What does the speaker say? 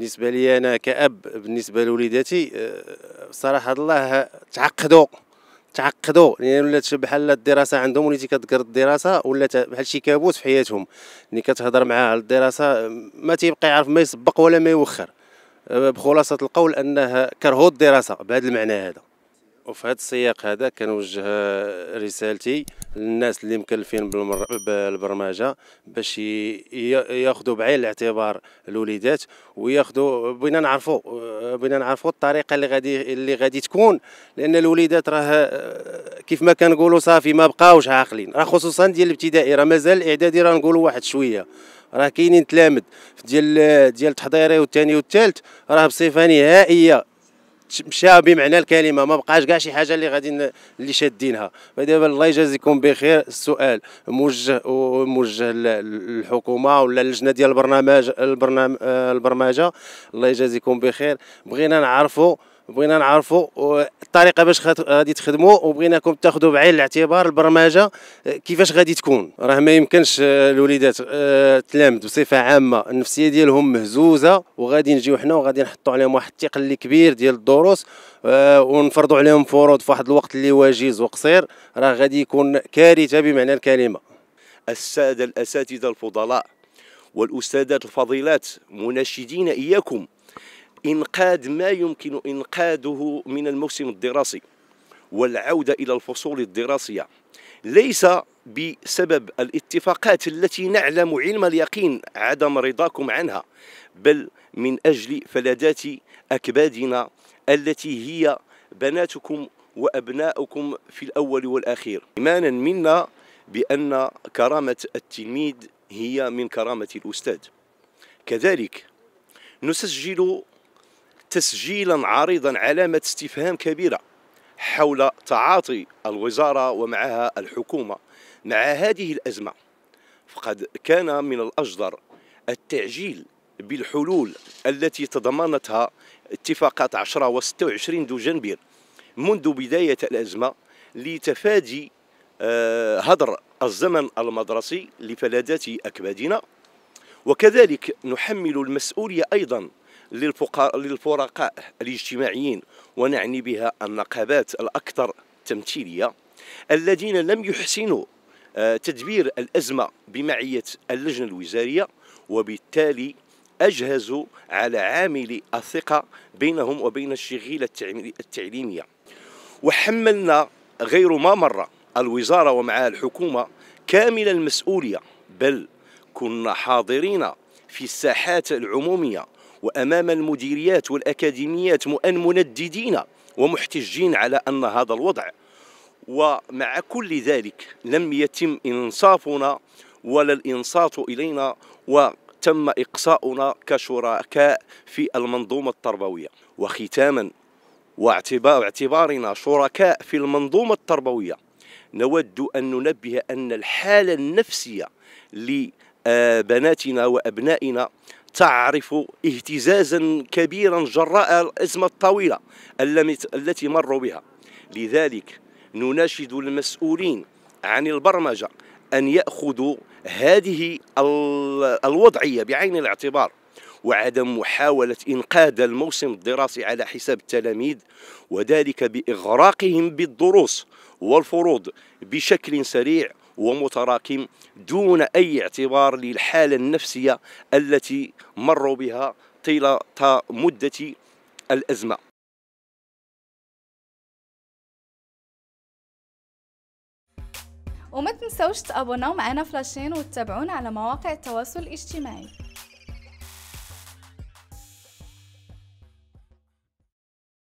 بالنسبه لي انا كاب بالنسبه لوليداتي آه، صراحه الله تعقدوا تعقدوا يعني ولات بحال الدراسه عندهم وليتي كتقر الدراسه ولات بحال شي كابوس في حياتهم ملي كتهضر معاه على الدراسه ما تيبقى يعرف ما يسبق ولا ما يوخر آه، بخلاصه القول انه كرهوا الدراسه بهذا المعنى هذا وفي هذا السياق هذا كنوجه رسالتي للناس اللي مكلفين بالبرمجه باش ياخذوا بعين الاعتبار الوليدات وياخذوا بغينا نعرفوا بغينا نعرفوا الطريقه اللي غادي اللي غادي تكون لان الوليدات راه كيف ما كنقولوا صافي ما بقاوش عاقلين راه خصوصا ديال الابتدائي راه مازال الاعدادي راه نقولوا واحد شويه راه كاينين تلامد ديال ديال التحضيري والثاني والثالث راه بصفه نهائيه مشى بمعنى الكلمه ما بقاش كاع شي حاجه اللي غادي اللي شادينها فدابا الله يجازيكم بخير السؤال موجه موجه للحكومه ولا اللجنه ديال البرنامج البرنامج البرمجه الله يجازيكم بخير بغينا نعرفوا بغينا نعرفوا الطريقه باش غادي تخدموا وبغيناكم تاخذوا بعين الاعتبار البرمجه آه، كيفاش غادي تكون راه ما يمكنش آه، الوليدات آه، تلامد بصفه عامه النفسيه ديالهم مهزوزه وغادي نجيو حنا وغادي نحطوا عليهم واحد الثقل كبير ديال الدروس ونفرضوا عليهم فروض في واحد الوقت اللي وجيز وقصير راه غادي يكون كارثه بمعنى الكلمه الساده الاساتذه الفضلاء والاستاذات الفضيلات مناشدين اياكم إنقاذ ما يمكن إنقاذه من الموسم الدراسي والعودة إلى الفصول الدراسية ليس بسبب الاتفاقات التي نعلم علم اليقين عدم رضاكم عنها بل من أجل فلذات أكبادنا التي هي بناتكم وأبناؤكم في الأول والأخير إيمانا منا بأن كرامة التلميذ هي من كرامة الأستاذ كذلك نسجل تسجيلا عريضا علامة استفهام كبيرة حول تعاطي الوزارة ومعها الحكومة مع هذه الأزمة فقد كان من الأجدر التعجيل بالحلول التي تضمنتها اتفاقات 10 و 26 دو جنبير منذ بداية الأزمة لتفادي آه، هدر الزمن المدرسي لفلذات أكبادنا وكذلك نحمل المسؤولية أيضا للفرقاء الاجتماعيين ونعني بها النقابات الأكثر تمثيلية الذين لم يحسنوا آه، تدبير الأزمة بمعية اللجنة الوزارية وبالتالي أجهزوا على عامل الثقة بينهم وبين الشغيلة التعليمية وحملنا غير ما مرة الوزارة ومعها الحكومة كامل المسؤولية بل كنا حاضرين في الساحات العمومية وأمام المديريات والأكاديميات منددين ومحتجين على أن هذا الوضع ومع كل ذلك لم يتم إنصافنا ولا الإنصات إلينا وتم إقصاؤنا كشركاء في المنظومة التربوية وختاما واعتبارنا شركاء في المنظومة التربوية نود أن ننبه أن الحالة النفسية بناتنا وأبنائنا تعرف اهتزازا كبيرا جراء الأزمة الطويلة التي مروا بها لذلك نناشد المسؤولين عن البرمجة أن يأخذوا هذه الوضعية بعين الاعتبار وعدم محاولة إنقاذ الموسم الدراسي على حساب التلاميذ وذلك بإغراقهم بالدروس والفروض بشكل سريع ومتراكم دون أي اعتبار للحالة النفسية التي مروا بها طيلة مدة الأزمة وما تنسوش تابوناو معنا فلاشين وتتابعونا على مواقع التواصل الاجتماعي